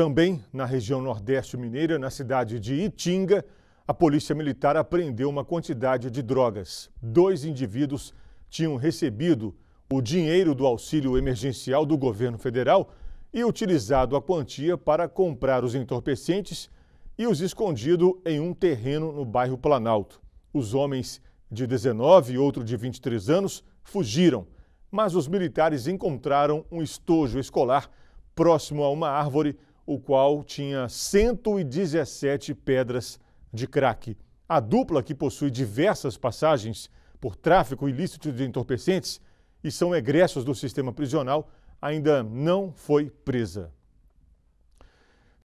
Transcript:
Também na região nordeste mineira, na cidade de Itinga, a polícia militar apreendeu uma quantidade de drogas. Dois indivíduos tinham recebido o dinheiro do auxílio emergencial do governo federal e utilizado a quantia para comprar os entorpecentes e os escondido em um terreno no bairro Planalto. Os homens de 19 e outro de 23 anos fugiram, mas os militares encontraram um estojo escolar próximo a uma árvore o qual tinha 117 pedras de crack. A dupla, que possui diversas passagens por tráfico ilícito de entorpecentes e são egressos do sistema prisional, ainda não foi presa.